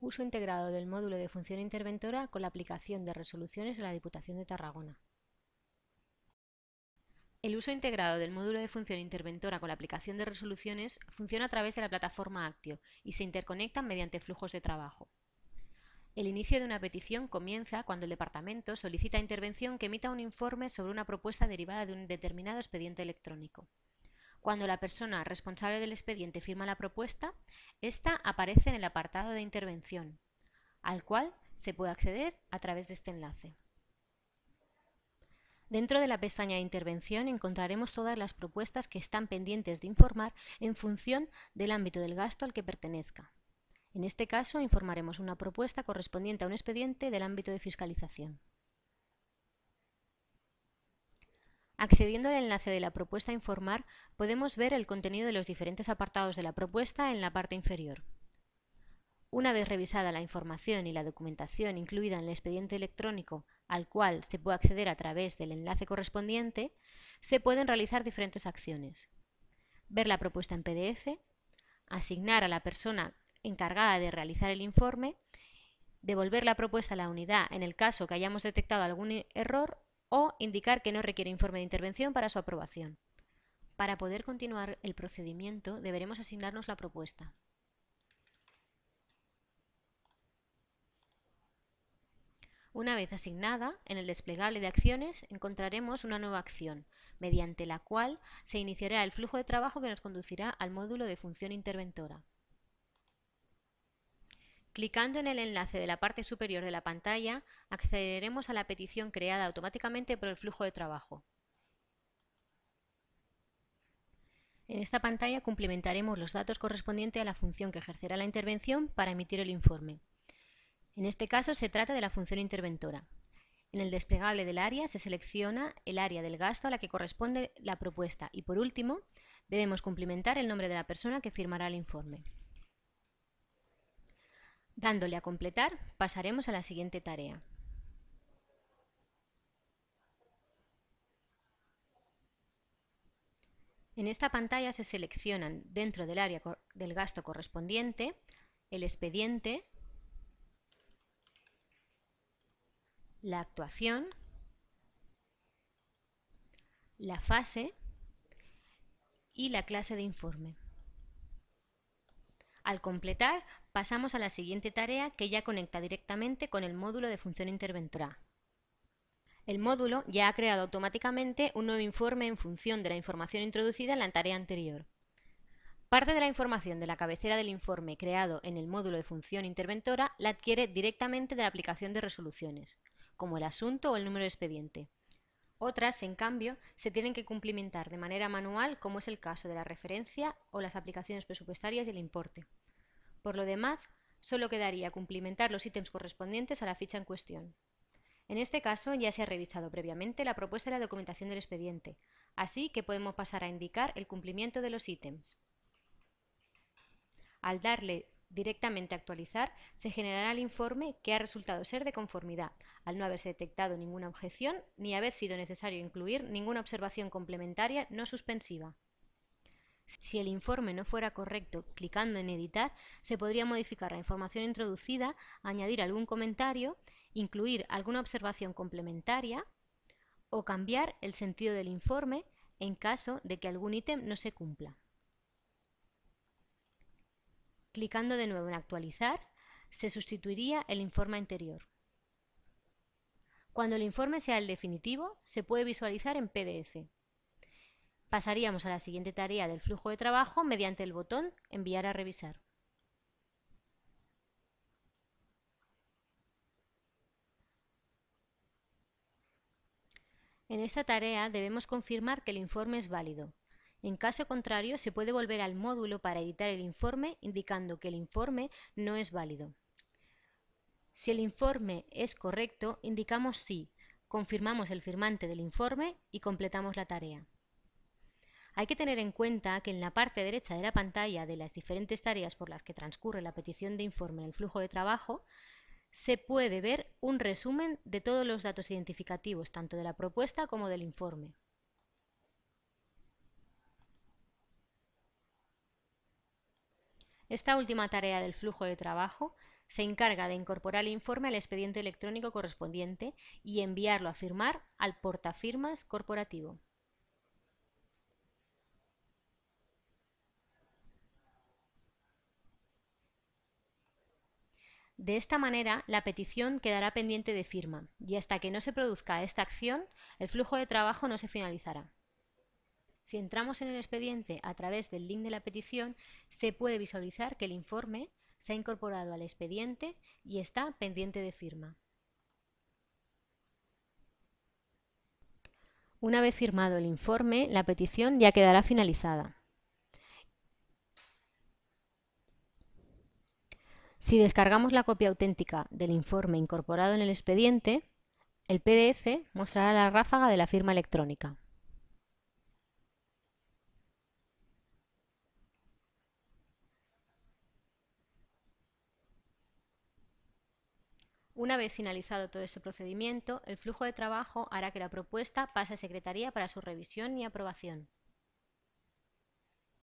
uso integrado del módulo de función interventora con la aplicación de resoluciones de la Diputación de Tarragona. El uso integrado del módulo de función interventora con la aplicación de resoluciones funciona a través de la plataforma Actio y se interconectan mediante flujos de trabajo. El inicio de una petición comienza cuando el departamento solicita intervención que emita un informe sobre una propuesta derivada de un determinado expediente electrónico. Cuando la persona responsable del expediente firma la propuesta, ésta aparece en el apartado de intervención, al cual se puede acceder a través de este enlace. Dentro de la pestaña de intervención encontraremos todas las propuestas que están pendientes de informar en función del ámbito del gasto al que pertenezca. En este caso informaremos una propuesta correspondiente a un expediente del ámbito de fiscalización. Accediendo al enlace de la propuesta a informar, podemos ver el contenido de los diferentes apartados de la propuesta en la parte inferior. Una vez revisada la información y la documentación incluida en el expediente electrónico al cual se puede acceder a través del enlace correspondiente, se pueden realizar diferentes acciones. Ver la propuesta en PDF, asignar a la persona encargada de realizar el informe, devolver la propuesta a la unidad en el caso que hayamos detectado algún error o indicar que no requiere informe de intervención para su aprobación. Para poder continuar el procedimiento deberemos asignarnos la propuesta. Una vez asignada, en el desplegable de acciones encontraremos una nueva acción, mediante la cual se iniciará el flujo de trabajo que nos conducirá al módulo de función interventora. Clicando en el enlace de la parte superior de la pantalla, accederemos a la petición creada automáticamente por el flujo de trabajo. En esta pantalla cumplimentaremos los datos correspondientes a la función que ejercerá la intervención para emitir el informe. En este caso se trata de la función interventora. En el desplegable del área se selecciona el área del gasto a la que corresponde la propuesta y, por último, debemos cumplimentar el nombre de la persona que firmará el informe. Dándole a completar, pasaremos a la siguiente tarea. En esta pantalla se seleccionan dentro del área del gasto correspondiente el expediente, la actuación, la fase y la clase de informe. Al completar, pasamos a la siguiente tarea que ya conecta directamente con el módulo de función interventora. El módulo ya ha creado automáticamente un nuevo informe en función de la información introducida en la tarea anterior. Parte de la información de la cabecera del informe creado en el módulo de función interventora la adquiere directamente de la aplicación de resoluciones, como el asunto o el número de expediente. Otras, en cambio, se tienen que cumplimentar de manera manual, como es el caso de la referencia o las aplicaciones presupuestarias y el importe. Por lo demás, solo quedaría cumplimentar los ítems correspondientes a la ficha en cuestión. En este caso, ya se ha revisado previamente la propuesta de la documentación del expediente, así que podemos pasar a indicar el cumplimiento de los ítems. Al darle directamente a actualizar, se generará el informe que ha resultado ser de conformidad, al no haberse detectado ninguna objeción ni haber sido necesario incluir ninguna observación complementaria no suspensiva. Si el informe no fuera correcto, clicando en editar, se podría modificar la información introducida, añadir algún comentario, incluir alguna observación complementaria o cambiar el sentido del informe en caso de que algún ítem no se cumpla. Clicando de nuevo en actualizar, se sustituiría el informe anterior. Cuando el informe sea el definitivo, se puede visualizar en PDF. Pasaríamos a la siguiente tarea del flujo de trabajo mediante el botón Enviar a revisar. En esta tarea debemos confirmar que el informe es válido. En caso contrario, se puede volver al módulo para editar el informe indicando que el informe no es válido. Si el informe es correcto, indicamos sí, confirmamos el firmante del informe y completamos la tarea. Hay que tener en cuenta que en la parte derecha de la pantalla de las diferentes tareas por las que transcurre la petición de informe en el flujo de trabajo, se puede ver un resumen de todos los datos identificativos, tanto de la propuesta como del informe. Esta última tarea del flujo de trabajo se encarga de incorporar el informe al expediente electrónico correspondiente y enviarlo a firmar al portafirmas corporativo. De esta manera, la petición quedará pendiente de firma y hasta que no se produzca esta acción, el flujo de trabajo no se finalizará. Si entramos en el expediente a través del link de la petición, se puede visualizar que el informe se ha incorporado al expediente y está pendiente de firma. Una vez firmado el informe, la petición ya quedará finalizada. Si descargamos la copia auténtica del informe incorporado en el expediente, el PDF mostrará la ráfaga de la firma electrónica. Una vez finalizado todo este procedimiento, el flujo de trabajo hará que la propuesta pase a Secretaría para su revisión y aprobación.